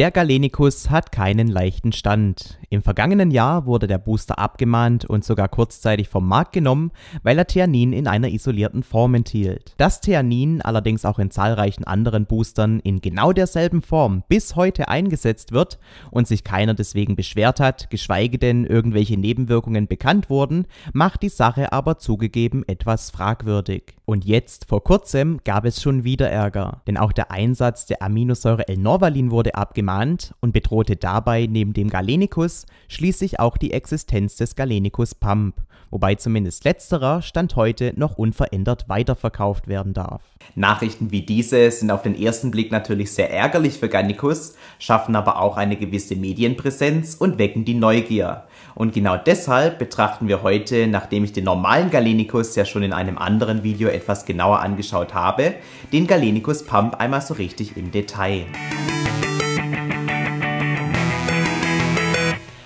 Der Galenicus hat keinen leichten Stand. Im vergangenen Jahr wurde der Booster abgemahnt und sogar kurzzeitig vom Markt genommen, weil er Theanin in einer isolierten Form enthielt. Dass Theanin allerdings auch in zahlreichen anderen Boostern in genau derselben Form bis heute eingesetzt wird und sich keiner deswegen beschwert hat, geschweige denn irgendwelche Nebenwirkungen bekannt wurden, macht die Sache aber zugegeben etwas fragwürdig. Und jetzt, vor kurzem, gab es schon wieder Ärger, denn auch der Einsatz der Aminosäure L-Norvalin wurde abgemahnt ermahnt und bedrohte dabei neben dem Galenicus schließlich auch die Existenz des Galenicus Pump, wobei zumindest letzterer Stand heute noch unverändert weiterverkauft werden darf. Nachrichten wie diese sind auf den ersten Blick natürlich sehr ärgerlich für Gallicus, schaffen aber auch eine gewisse Medienpräsenz und wecken die Neugier. Und genau deshalb betrachten wir heute, nachdem ich den normalen Galenicus ja schon in einem anderen Video etwas genauer angeschaut habe, den Galenicus Pump einmal so richtig im Detail.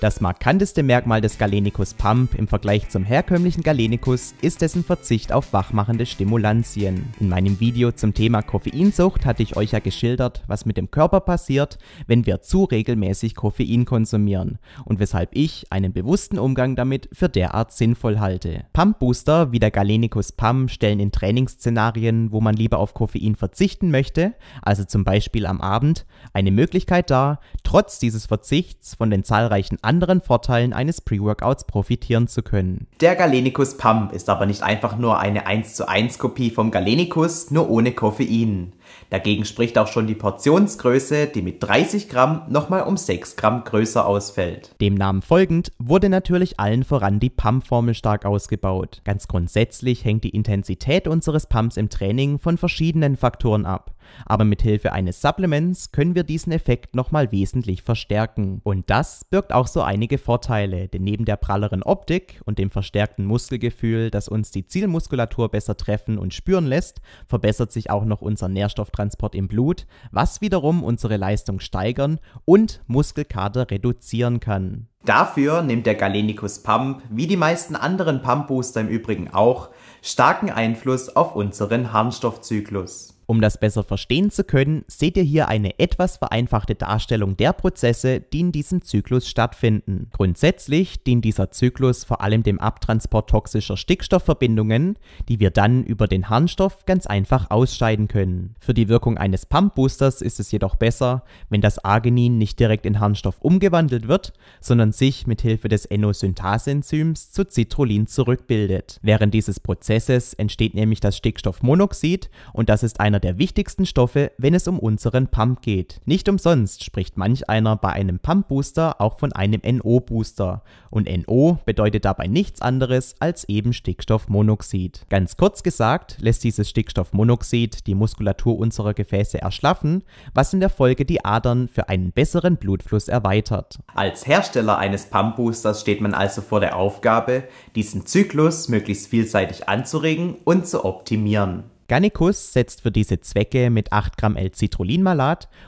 Das markanteste Merkmal des Galenicus Pump im Vergleich zum herkömmlichen Galenicus ist dessen Verzicht auf wachmachende Stimulantien. In meinem Video zum Thema Koffeinsucht hatte ich euch ja geschildert, was mit dem Körper passiert, wenn wir zu regelmäßig Koffein konsumieren und weshalb ich einen bewussten Umgang damit für derart sinnvoll halte. Pump Booster wie der Galenicus Pump stellen in Trainingsszenarien, wo man lieber auf Koffein verzichten möchte, also zum Beispiel am Abend, eine Möglichkeit dar, trotz dieses Verzichts von den zahlreichen anderen Vorteilen eines Pre-Workouts profitieren zu können. Der Galenicus Pump ist aber nicht einfach nur eine 1 zu 1 Kopie vom Galenicus, nur ohne Koffein. Dagegen spricht auch schon die Portionsgröße, die mit 30 Gramm nochmal um 6 Gramm größer ausfällt. Dem Namen folgend wurde natürlich allen voran die Pump-Formel stark ausgebaut. Ganz grundsätzlich hängt die Intensität unseres Pumps im Training von verschiedenen Faktoren ab aber mit Hilfe eines Supplements können wir diesen Effekt nochmal wesentlich verstärken. Und das birgt auch so einige Vorteile, denn neben der pralleren Optik und dem verstärkten Muskelgefühl, das uns die Zielmuskulatur besser treffen und spüren lässt, verbessert sich auch noch unser Nährstofftransport im Blut, was wiederum unsere Leistung steigern und Muskelkater reduzieren kann. Dafür nimmt der Galenicus Pump, wie die meisten anderen Pump Booster im Übrigen auch, starken Einfluss auf unseren Harnstoffzyklus. Um das besser verstehen zu können, seht ihr hier eine etwas vereinfachte Darstellung der Prozesse, die in diesem Zyklus stattfinden. Grundsätzlich dient dieser Zyklus vor allem dem Abtransport toxischer Stickstoffverbindungen, die wir dann über den Harnstoff ganz einfach ausscheiden können. Für die Wirkung eines Pumpboosters ist es jedoch besser, wenn das Arginin nicht direkt in Harnstoff umgewandelt wird, sondern sich mit Hilfe des Enosyntase-Enzyms zu Citrullin zurückbildet. Während dieses Prozesses entsteht nämlich das Stickstoffmonoxid und das ist einer einer der wichtigsten Stoffe, wenn es um unseren Pump geht. Nicht umsonst spricht manch einer bei einem Pump Booster auch von einem NO Booster und NO bedeutet dabei nichts anderes als eben Stickstoffmonoxid. Ganz kurz gesagt lässt dieses Stickstoffmonoxid die Muskulatur unserer Gefäße erschlaffen, was in der Folge die Adern für einen besseren Blutfluss erweitert. Als Hersteller eines Pump Boosters steht man also vor der Aufgabe, diesen Zyklus möglichst vielseitig anzuregen und zu optimieren. Gannicus setzt für diese Zwecke mit 8 Gramm l citrullin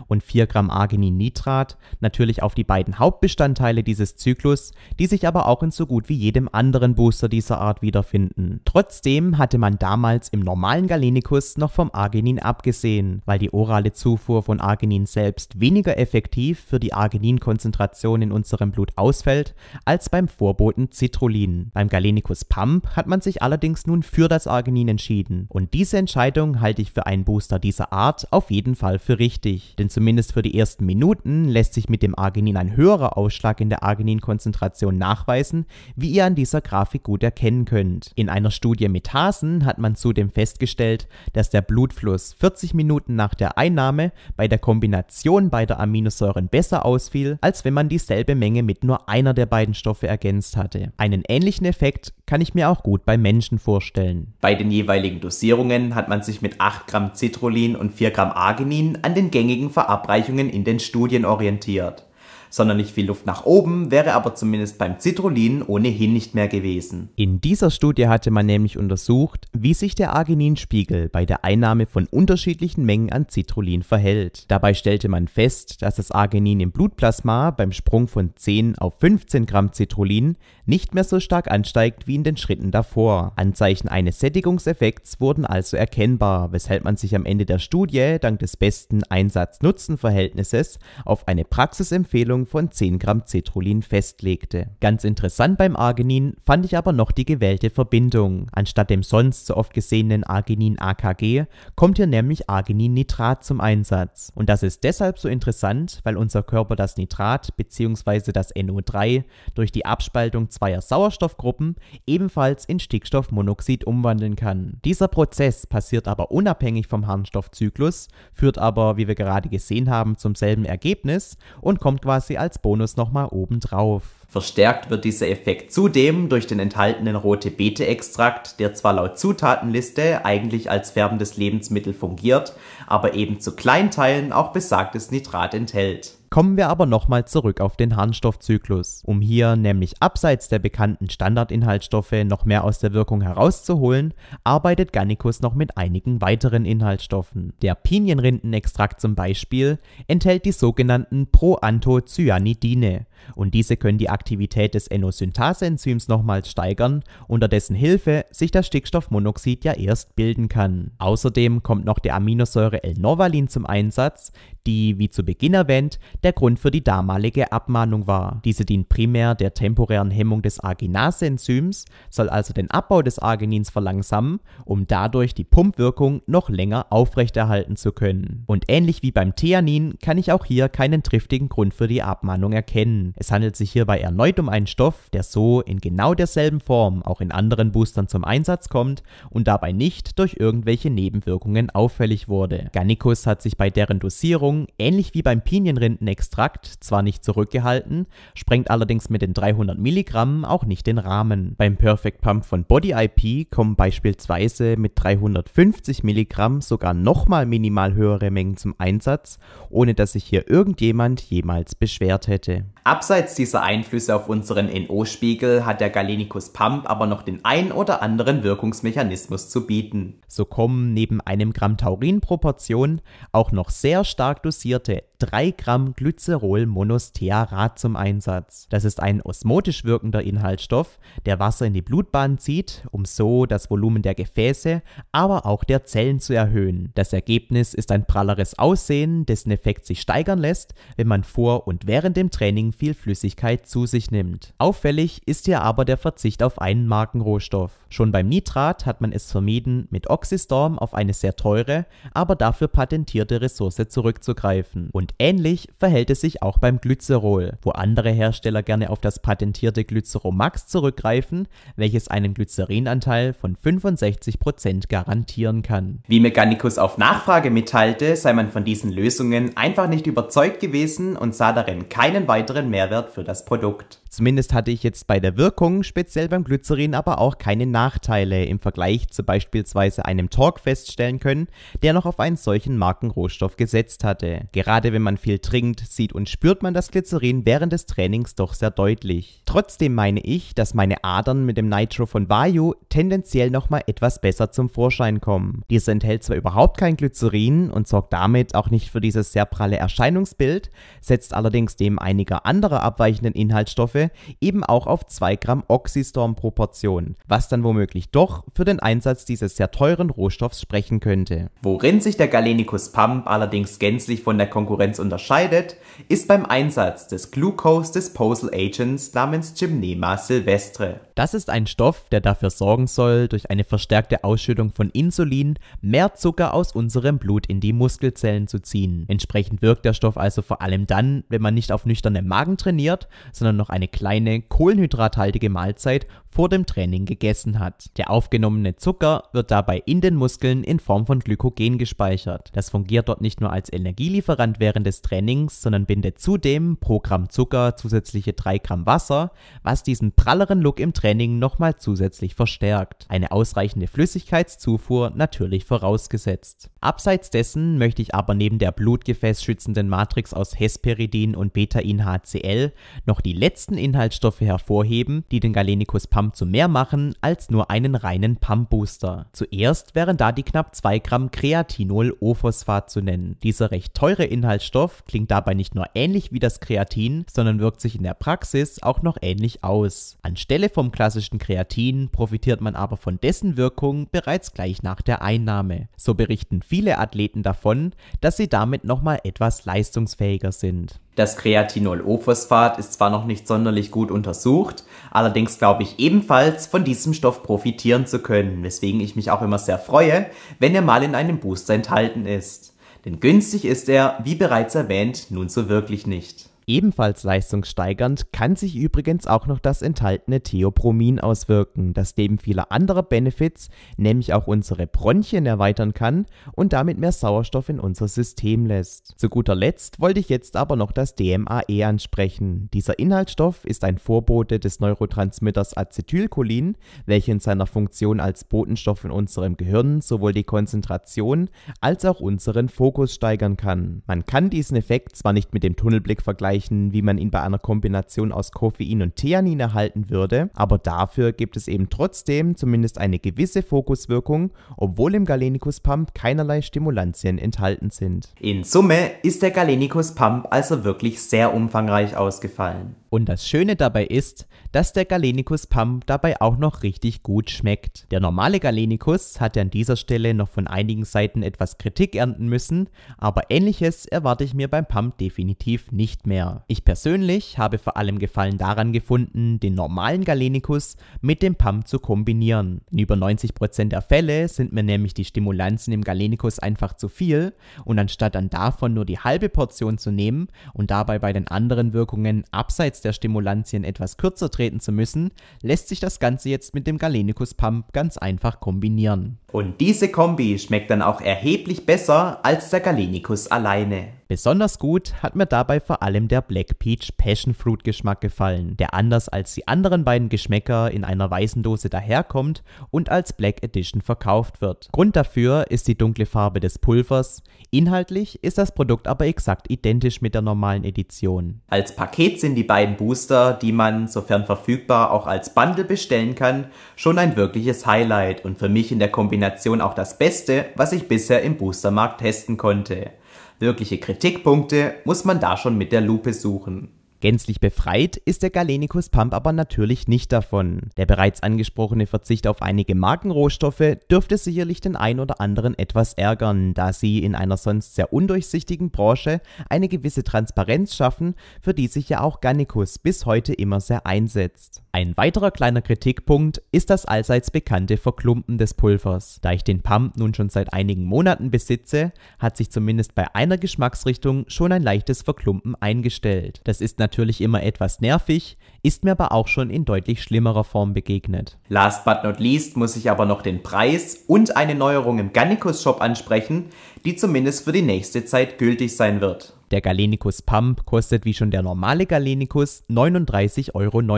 und 4 Gramm Arginin-Nitrat natürlich auf die beiden Hauptbestandteile dieses Zyklus, die sich aber auch in so gut wie jedem anderen Booster dieser Art wiederfinden. Trotzdem hatte man damals im normalen Galenicus noch vom Arginin abgesehen, weil die orale Zufuhr von Arginin selbst weniger effektiv für die Argininkonzentration in unserem Blut ausfällt als beim Vorboten Citrullin. Beim Galenicus Pump hat man sich allerdings nun für das Arginin entschieden und diese Entscheidung halte ich für einen Booster dieser Art auf jeden Fall für richtig, denn zumindest für die ersten Minuten lässt sich mit dem Arginin ein höherer Ausschlag in der Argininkonzentration nachweisen, wie ihr an dieser Grafik gut erkennen könnt. In einer Studie mit Hasen hat man zudem festgestellt, dass der Blutfluss 40 Minuten nach der Einnahme bei der Kombination beider Aminosäuren besser ausfiel, als wenn man dieselbe Menge mit nur einer der beiden Stoffe ergänzt hatte. Einen ähnlichen Effekt kann ich mir auch gut bei Menschen vorstellen. Bei den jeweiligen Dosierungen hat man sich mit 8 Gramm Citrullin und 4 Gramm Arginin an den gängigen Verabreichungen in den Studien orientiert sondern nicht viel Luft nach oben, wäre aber zumindest beim Citrullin ohnehin nicht mehr gewesen. In dieser Studie hatte man nämlich untersucht, wie sich der Argininspiegel bei der Einnahme von unterschiedlichen Mengen an Citrullin verhält. Dabei stellte man fest, dass das Arginin im Blutplasma beim Sprung von 10 auf 15 Gramm Citrullin nicht mehr so stark ansteigt wie in den Schritten davor. Anzeichen eines Sättigungseffekts wurden also erkennbar, weshalb man sich am Ende der Studie dank des besten Einsatz-Nutzen-Verhältnisses auf eine Praxisempfehlung Zuordnung von 10 Gramm Cetrullin festlegte. Ganz interessant beim Arginin fand ich aber noch die gewählte Verbindung. Anstatt dem sonst so oft gesehenen Arginin-AKG kommt hier nämlich Arginin-Nitrat zum Einsatz. Und das ist deshalb so interessant, weil unser Körper das Nitrat bzw. das NO3 durch die Abspaltung zweier Sauerstoffgruppen ebenfalls in Stickstoffmonoxid umwandeln kann. Dieser Prozess passiert aber unabhängig vom Harnstoffzyklus, führt aber, wie wir gerade gesehen haben, zum selben Ergebnis und kommt quasi sie als Bonus nochmal oben drauf. Verstärkt wird dieser Effekt zudem durch den enthaltenen Rote-Bete-Extrakt, der zwar laut Zutatenliste eigentlich als färbendes Lebensmittel fungiert, aber eben zu Kleinteilen auch besagtes Nitrat enthält. Kommen wir aber nochmal zurück auf den Harnstoffzyklus, um hier nämlich abseits der bekannten Standardinhaltsstoffe noch mehr aus der Wirkung herauszuholen, arbeitet Gannicus noch mit einigen weiteren Inhaltsstoffen. Der Pinienrindenextrakt zum Beispiel enthält die sogenannten Proanthocyanidine, und diese können die Aktivität des Enosyntase-Enzyms nochmals steigern, unter dessen Hilfe sich das Stickstoffmonoxid ja erst bilden kann. Außerdem kommt noch die Aminosäure L-Norvalin zum Einsatz, die, wie zu Beginn erwähnt, der Grund für die damalige Abmahnung war. Diese dient primär der temporären Hemmung des Arginase-Enzyms, soll also den Abbau des Arginins verlangsamen, um dadurch die Pumpwirkung noch länger aufrechterhalten zu können. Und ähnlich wie beim Theanin kann ich auch hier keinen triftigen Grund für die Abmahnung erkennen es handelt sich hierbei erneut um einen Stoff, der so in genau derselben Form auch in anderen Boostern zum Einsatz kommt und dabei nicht durch irgendwelche Nebenwirkungen auffällig wurde. Gannicus hat sich bei deren Dosierung, ähnlich wie beim Pinienrindenextrakt, zwar nicht zurückgehalten, sprengt allerdings mit den 300 Milligramm auch nicht den Rahmen. Beim Perfect Pump von Body IP kommen beispielsweise mit 350 Milligramm sogar nochmal minimal höhere Mengen zum Einsatz, ohne dass sich hier irgendjemand jemals beschwert hätte. Abseits dieser Einflüsse auf unseren NO-Spiegel hat der Galenicus Pump aber noch den ein oder anderen Wirkungsmechanismus zu bieten. So kommen neben einem Gramm Taurin-Proportion auch noch sehr stark dosierte 3 Gramm Glycerolmonostearat zum Einsatz. Das ist ein osmotisch wirkender Inhaltsstoff, der Wasser in die Blutbahn zieht, um so das Volumen der Gefäße, aber auch der Zellen zu erhöhen. Das Ergebnis ist ein pralleres Aussehen, dessen Effekt sich steigern lässt, wenn man vor und während dem Training viel Flüssigkeit zu sich nimmt. Auffällig ist hier aber der Verzicht auf einen Markenrohstoff. Schon beim Nitrat hat man es vermieden, mit Oxystorm auf eine sehr teure, aber dafür patentierte Ressource zurückzugreifen. Und und ähnlich verhält es sich auch beim Glycerol, wo andere Hersteller gerne auf das patentierte Glyceromax zurückgreifen, welches einen Glycerinanteil von 65% garantieren kann. Wie Mechanicus auf Nachfrage mitteilte, sei man von diesen Lösungen einfach nicht überzeugt gewesen und sah darin keinen weiteren Mehrwert für das Produkt. Zumindest hatte ich jetzt bei der Wirkung, speziell beim Glycerin, aber auch keine Nachteile im Vergleich zu beispielsweise einem Torque feststellen können, der noch auf einen solchen Markenrohstoff gesetzt hatte. Gerade wenn wenn man viel trinkt, sieht und spürt man das Glycerin während des Trainings doch sehr deutlich. Trotzdem meine ich, dass meine Adern mit dem Nitro von Vayu tendenziell nochmal etwas besser zum Vorschein kommen. Diese enthält zwar überhaupt kein Glycerin und sorgt damit auch nicht für dieses sehr pralle Erscheinungsbild, setzt allerdings dem einiger anderer abweichenden Inhaltsstoffe eben auch auf 2 Gramm Oxystorm Proportion, was dann womöglich doch für den Einsatz dieses sehr teuren Rohstoffs sprechen könnte. Worin sich der Galenicus Pump allerdings gänzlich von der Konkurrenz Frequenz unterscheidet, ist beim Einsatz des Glucose Disposal Agents namens Gymnema silvestre. Das ist ein Stoff, der dafür sorgen soll, durch eine verstärkte Ausschüttung von Insulin mehr Zucker aus unserem Blut in die Muskelzellen zu ziehen. Entsprechend wirkt der Stoff also vor allem dann, wenn man nicht auf nüchternem Magen trainiert, sondern noch eine kleine kohlenhydrathaltige Mahlzeit vor dem Training gegessen hat. Der aufgenommene Zucker wird dabei in den Muskeln in Form von Glykogen gespeichert. Das fungiert dort nicht nur als Energielieferant während während des Trainings, sondern bindet zudem pro Gramm Zucker zusätzliche 3 Gramm Wasser, was diesen pralleren Look im Training nochmal zusätzlich verstärkt. Eine ausreichende Flüssigkeitszufuhr natürlich vorausgesetzt. Abseits dessen möchte ich aber neben der blutgefäßschützenden Matrix aus Hesperidin und Beta-In-HCl noch die letzten Inhaltsstoffe hervorheben, die den Galenicus Pump zu mehr machen als nur einen reinen Pump-Booster. Zuerst wären da die knapp 2 Gramm Kreatinol-O-Phosphat zu nennen. Dieser recht teure Inhaltsstoff Ballaststoff klingt dabei nicht nur ähnlich wie das Kreatin, sondern wirkt sich in der Praxis auch noch ähnlich aus. Anstelle vom klassischen Kreatin profitiert man aber von dessen Wirkung bereits gleich nach der Einnahme. So berichten viele Athleten davon, dass sie damit nochmal etwas leistungsfähiger sind. Das Kreatinol-O-Phosphat ist zwar noch nicht sonderlich gut untersucht, allerdings glaube ich ebenfalls von diesem Stoff profitieren zu können, weswegen ich mich auch immer sehr freue, wenn er mal in einem Booster enthalten ist denn günstig ist er, wie bereits erwähnt, nun so wirklich nicht. Ebenfalls leistungssteigernd kann sich übrigens auch noch das enthaltene Theobromin auswirken, das neben vieler anderer Benefits nämlich auch unsere Bronchien erweitern kann und damit mehr Sauerstoff in unser System lässt. Zu guter Letzt wollte ich jetzt aber noch das DMAE ansprechen. Dieser Inhaltsstoff ist ein Vorbote des Neurotransmitters Acetylcholin, welcher in seiner Funktion als Botenstoff in unserem Gehirn sowohl die Konzentration als auch unseren Fokus steigern kann. Man kann diesen Effekt zwar nicht mit dem Tunnelblick vergleichen, erreichen, wie man ihn bei einer Kombination aus Koffein und Theanin erhalten würde, aber dafür gibt es eben trotzdem zumindest eine gewisse Fokuswirkung, obwohl im Galenicus Pump keinerlei Stimulantien enthalten sind. In Summe ist der Galenicus Pump also wirklich sehr umfangreich ausgefallen. Und das Schöne dabei ist, dass der Galenicus Pump dabei auch noch richtig gut schmeckt. Der normale Galenicus hatte an dieser Stelle noch von einigen Seiten etwas Kritik ernten müssen, aber ähnliches erwarte ich mir beim Pump definitiv nicht mehr. Ich persönlich habe vor allem Gefallen daran gefunden, den normalen Galenicus mit dem Pump zu kombinieren. In über 90% der Fälle sind mir nämlich die Stimulanzen im Galenicus einfach zu viel und anstatt dann davon nur die halbe Portion zu nehmen und dabei bei den anderen Wirkungen abseits der Stimulantien etwas kürzer treten zu müssen, lässt sich das Ganze jetzt mit dem Galenicus Pump ganz einfach kombinieren und diese Kombi schmeckt dann auch erheblich besser als der Galenicus alleine. Besonders gut hat mir dabei vor allem der Black Peach Passion Fruit Geschmack gefallen, der anders als die anderen beiden Geschmäcker in einer weißen Dose daherkommt und als Black Edition verkauft wird. Grund dafür ist die dunkle Farbe des Pulvers, inhaltlich ist das Produkt aber exakt identisch mit der normalen Edition. Als Paket sind die beiden Booster, die man, sofern verfügbar, auch als Bundle bestellen kann, schon ein wirkliches Highlight und für mich in der Kombination Kombination auch das Beste, was ich bisher im Boostermarkt testen konnte. Wirkliche Kritikpunkte muss man da schon mit der Lupe suchen. Gänzlich befreit ist der Galenicus Pump aber natürlich nicht davon. Der bereits angesprochene Verzicht auf einige Markenrohstoffe dürfte sicherlich den ein oder anderen etwas ärgern, da sie in einer sonst sehr undurchsichtigen Branche eine gewisse Transparenz schaffen, für die sich ja auch Gannicus bis heute immer sehr einsetzt. Ein weiterer kleiner Kritikpunkt ist das allseits bekannte Verklumpen des Pulvers. Da ich den Pump nun schon seit einigen Monaten besitze, hat sich zumindest bei einer Geschmacksrichtung schon ein leichtes Verklumpen eingestellt. Das ist natürlich immer etwas nervig, ist mir aber auch schon in deutlich schlimmerer Form begegnet. Last but not least muss ich aber noch den Preis und eine Neuerung im Gannikus Shop ansprechen, die zumindest für die nächste Zeit gültig sein wird. Der Galenicus Pump kostet wie schon der normale Galenicus 39,90 Euro,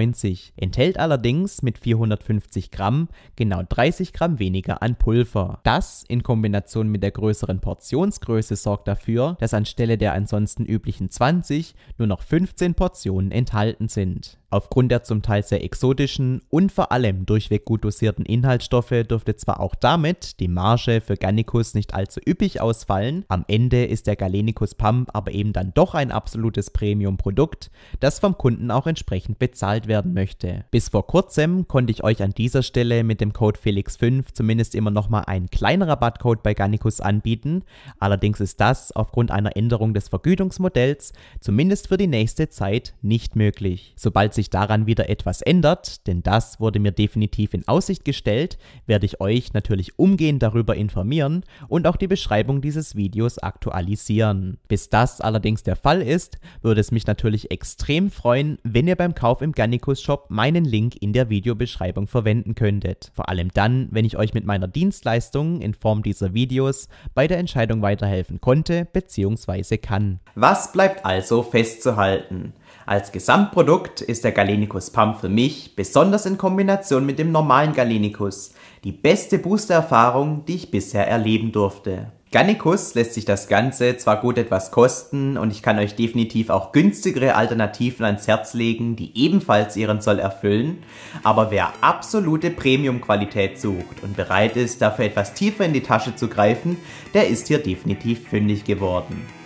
enthält allerdings mit 450 Gramm genau 30 Gramm weniger an Pulver. Das in Kombination mit der größeren Portionsgröße sorgt dafür, dass anstelle der ansonsten üblichen 20 nur noch 15 Portionen enthalten sind. Aufgrund der zum Teil sehr exotischen und vor allem durchweg gut dosierten Inhaltsstoffe dürfte zwar auch damit die Marge für Gannicus nicht allzu üppig ausfallen, am Ende ist der Galenicus Pump aber eben dann doch ein absolutes Premium-Produkt, das vom Kunden auch entsprechend bezahlt werden möchte. Bis vor kurzem konnte ich euch an dieser Stelle mit dem Code Felix5 zumindest immer nochmal einen kleinen Rabattcode bei Gannicus anbieten, allerdings ist das aufgrund einer Änderung des Vergütungsmodells zumindest für die nächste Zeit nicht möglich. Sobald sich sich daran wieder etwas ändert, denn das wurde mir definitiv in Aussicht gestellt, werde ich euch natürlich umgehend darüber informieren und auch die Beschreibung dieses Videos aktualisieren. Bis das allerdings der Fall ist, würde es mich natürlich extrem freuen, wenn ihr beim Kauf im Gannikus Shop meinen Link in der Videobeschreibung verwenden könntet. Vor allem dann, wenn ich euch mit meiner Dienstleistung in Form dieser Videos bei der Entscheidung weiterhelfen konnte bzw. kann. Was bleibt also festzuhalten? Als Gesamtprodukt ist der Galenicus Pump für mich, besonders in Kombination mit dem normalen Galenicus, die beste Booster-Erfahrung, die ich bisher erleben durfte. Gannicus lässt sich das Ganze zwar gut etwas kosten und ich kann euch definitiv auch günstigere Alternativen ans Herz legen, die ebenfalls ihren Zoll erfüllen, aber wer absolute Premium-Qualität sucht und bereit ist, dafür etwas tiefer in die Tasche zu greifen, der ist hier definitiv fündig geworden.